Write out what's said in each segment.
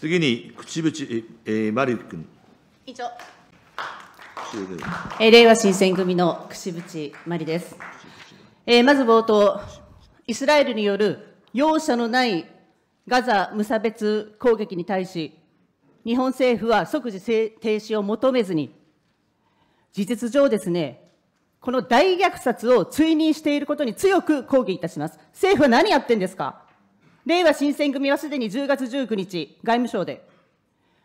次に、口々、えー、マリ君。委員長。えー、れいわ新選組の櫛渕真理です。えー、まず冒頭、イスラエルによる容赦のないガザ無差別攻撃に対し、日本政府は即時停止を求めずに、事実上ですね、この大虐殺を追認していることに強く抗議いたします。政府は何やってんですかれいわ新選組はすでに10月19日、外務省で、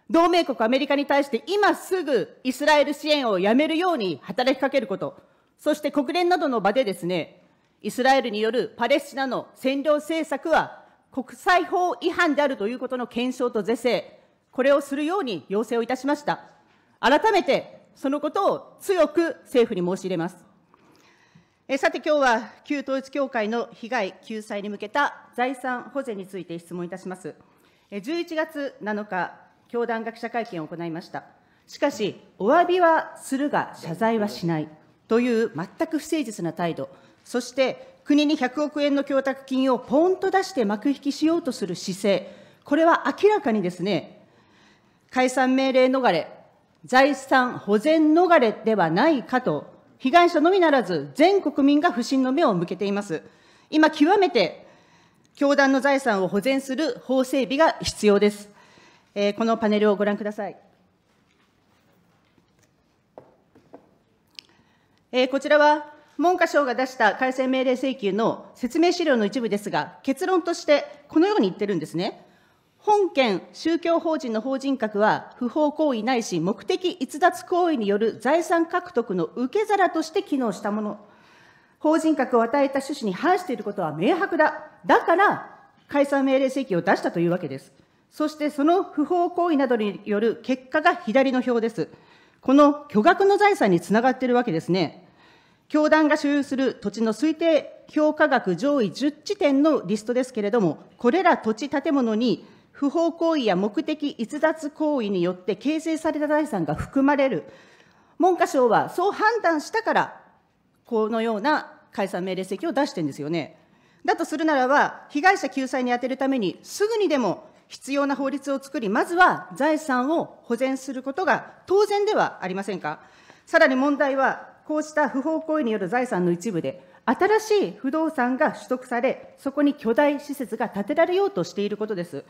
同盟国アメリカに対して今すぐイスラエル支援をやめるように働きかけること、そして国連などの場でですね、イスラエルによるパレスチナの占領政策は国際法違反であるということの検証と是正、これをするように要請をいたしました。改めて、そのことを強く政府に申し入れます。さて今日は旧統一教会の被害救済に向けた財産保全について質問いたします。11月7日、教団学者会見を行いました。しかし、お詫びはするが謝罪はしないという全く不誠実な態度、そして国に100億円の供託金をポンと出して幕引きしようとする姿勢、これは明らかにですね、解散命令逃れ、財産保全逃れではないかと被害者のみならず、全国民が不信の目を向けています。今、極めて教団の財産を保全する法整備が必要です。えー、このパネルをご覧ください。えー、こちらは、文科省が出した改正命令請求の説明資料の一部ですが、結論としてこのように言ってるんですね。本件宗教法人の法人格は、不法行為ないし、目的逸脱行為による財産獲得の受け皿として機能したもの、法人格を与えた趣旨に反していることは明白だ。だから、解散命令請求を出したというわけです。そして、その不法行為などによる結果が左の表です。この巨額の財産につながっているわけですね。教団が所有する土地の推定評価額上位10地点のリストですけれども、これら土地建物に不法行為や目的逸脱行為によって形成された財産が含まれる。文科省はそう判断したから、このような解散命令請求を出してるんですよね。だとするならば、被害者救済に充てるために、すぐにでも必要な法律を作り、まずは財産を保全することが当然ではありませんか。さらに問題は、こうした不法行為による財産の一部で、新しい不動産が取得され、そこに巨大施設が建てられようとしていることです。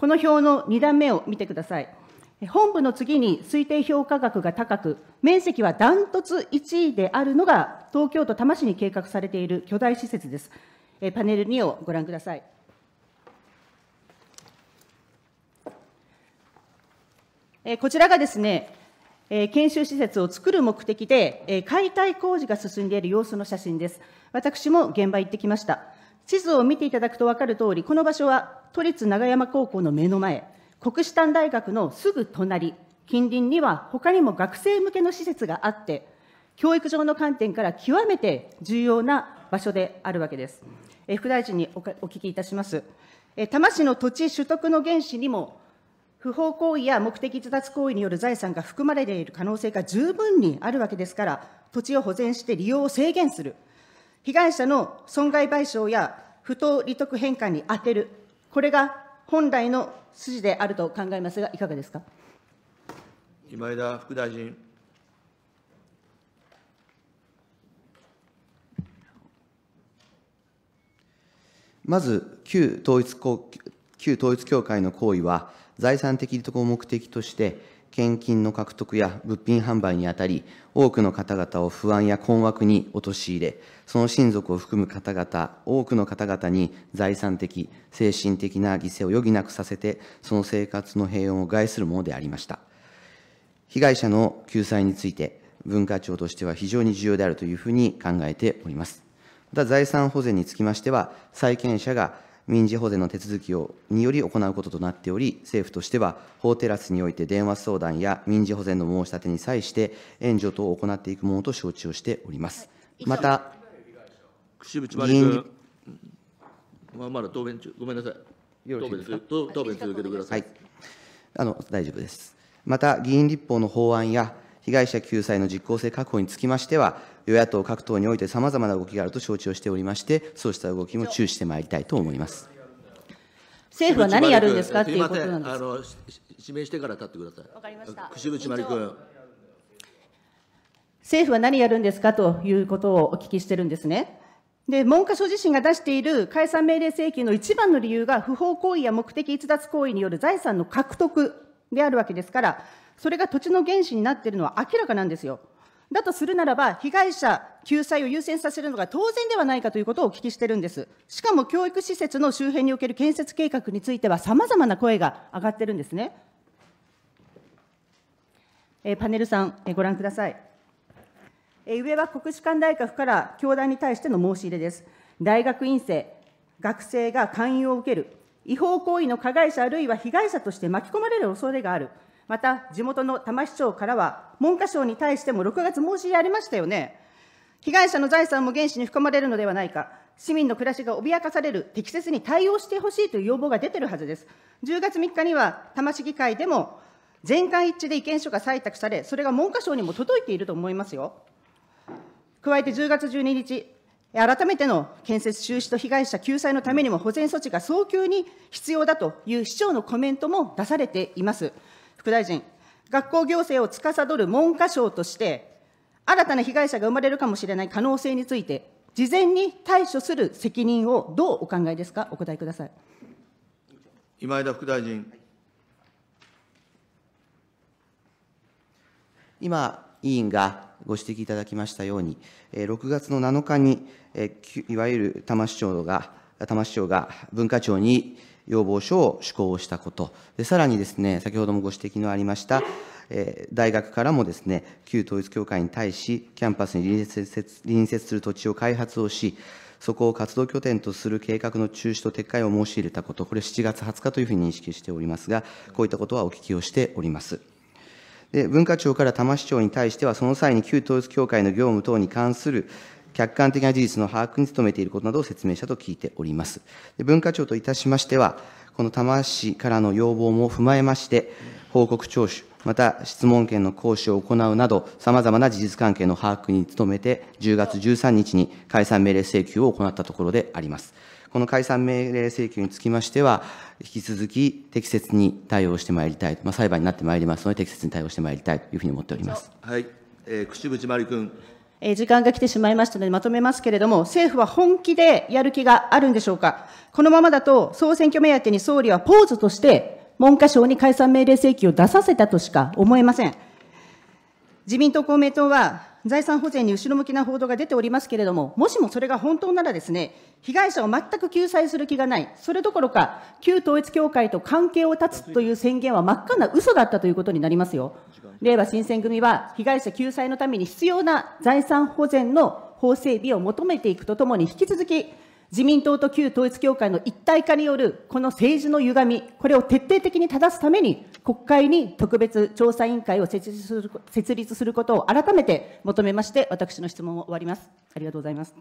この表の2段目を見てください。本部の次に推定評価額が高く、面積はダントツ1位であるのが、東京都多摩市に計画されている巨大施設です。パネル2をご覧ください。こちらがですね、研修施設を作る目的で、解体工事が進んでいる様子の写真です。私も現場行ってきました。地図を見ていただくと分かる通り、この場所は都立長山高校の目の前、国士舘大学のすぐ隣、近隣には他にも学生向けの施設があって、教育上の観点から極めて重要な場所であるわけです。え副大臣にお聞きいたします。え多摩市の土地取得の原資にも、不法行為や目的逸脱行為による財産が含まれている可能性が十分にあるわけですから、土地を保全して利用を制限する、被害者の損害賠償や不当利得返還に充てる、これが本来の筋であると考えますが、いかがですか。今枝副大臣。まず旧統一、旧統一教会の行為は、財産的利得を目的として、献金の獲得や物品販売にあたり、多くの方々を不安や困惑に陥れ、その親族を含む方々、多くの方々に財産的、精神的な犠牲を余儀なくさせて、その生活の平穏を害するものでありました。被害者の救済について、文化庁としては非常に重要であるというふうに考えております。また財産保全につきましては、債権者が民事保全の手続きをにより行うこととなっており、政府としては法テラスにおいて電話相談や民事保全の申し立てに際して援助等を行っていくものと承知をしております。また、串渕真理君、まあ、まだ答弁中、ごめんなさい。よろしいですか答弁続けてください。はい、あの大丈夫です。また、議員立法の法案や被害者救済の実効性確保につきましては、与野党各党においてさまざまな動きがあると承知をしておりまして、そうした動きも注視してまいりたいと思います。政府は何やるんですかっていうことなんですあの指名してから立ってください。わかりました。串口真理君。政府は何やるんですかということをお聞きしてるんですね。で、文科省自身が出している解散命令請求の一番の理由が、不法行為や目的逸脱行為による財産の獲得であるわけですから、それが土地の原資になっているのは明らかなんですよ。だとするならば、被害者救済を優先させるのが当然ではないかということをお聞きしてるんです。しかも教育施設の周辺における建設計画については、さまざまな声が上がってるんですね。えー、パネルさん、えー、ご覧ください。えー、上は国士舘大学から教団に対しての申し入れです。大学院生、学生が勧誘を受ける、違法行為の加害者あるいは被害者として巻き込まれる恐れがある。また地元の多摩市長からは、文科省に対しても6月申し入れありましたよね。被害者の財産も原資に含まれるのではないか、市民の暮らしが脅かされる、適切に対応してほしいという要望が出てるはずです。10月3日には、多摩市議会でも、全会一致で意見書が採択され、それが文科省にも届いていると思いますよ。加えて10月12日、改めての建設中止と被害者救済のためにも保全措置が早急に必要だという市長のコメントも出されています。副大臣、学校行政を司る文科省として、新たな被害者が生まれるかもしれない可能性について、事前に対処する責任をどうお考えですか、お答えください。今枝副大臣。今、委員がご指摘いただきましたように、6月の7日に、いわゆる多摩市長が玉長が文化庁に要望書を施行したこと、でさらにですね、先ほどもご指摘のありました、えー、大学からもですね、旧統一教会に対し、キャンパスに隣接隣接する土地を開発をし、そこを活動拠点とする計画の中止と撤回を申し入れたこと、これ7月20日というふうに認識しておりますが、こういったことはお聞きをしております。で文化庁から多摩市長に対しては、その際に旧統一教会の業務等に関する客観的な事実の把握に努めていることなどを説明したと聞いております。文化庁といたしましては、この多摩市からの要望も踏まえまして、報告聴取、また質問権の行使を行うなど、さまざまな事実関係の把握に努めて、10月13日に解散命令請求を行ったところであります。この解散命令請求につきましては、引き続き適切に対応してまいりたい、まあ、裁判になってまいりますので、適切に対応してまいりたいというふうに思っております。はい、えー、口渕真理君。え時間が来てしまいましたのでまとめますけれども、政府は本気でやる気があるんでしょうか。このままだと、総選挙目当てに総理はポーズとして、文科省に解散命令請求を出させたとしか思えません。自民党、公明党は、財産保全に後ろ向きな報道が出ておりますけれども、もしもそれが本当ならですね、被害者を全く救済する気がない、それどころか、旧統一教会と関係を断つという宣言は真っ赤な嘘だったということになりますよ。令和新選組は、被害者救済のために必要な財産保全の法整備を求めていくとともに、引き続き、自民党と旧統一教会の一体化によるこの政治の歪み、これを徹底的に正すために、国会に特別調査委員会を設立する設立することを改めて求めまして、私の質問を終わります。ありがとうございます。